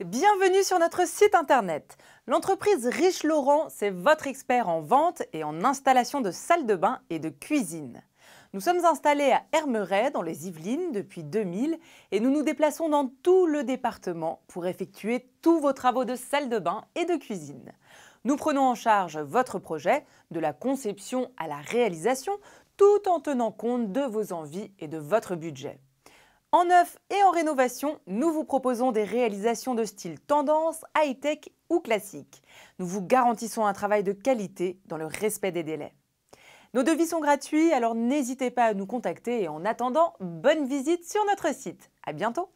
Bienvenue sur notre site internet. L'entreprise Riche Laurent, c'est votre expert en vente et en installation de salles de bain et de cuisine. Nous sommes installés à Hermeray, dans les Yvelines, depuis 2000 et nous nous déplaçons dans tout le département pour effectuer tous vos travaux de salle de bain et de cuisine. Nous prenons en charge votre projet, de la conception à la réalisation, tout en tenant compte de vos envies et de votre budget. En neuf et en rénovation, nous vous proposons des réalisations de style tendance, high-tech ou classique. Nous vous garantissons un travail de qualité dans le respect des délais. Nos devis sont gratuits, alors n'hésitez pas à nous contacter et en attendant, bonne visite sur notre site. À bientôt!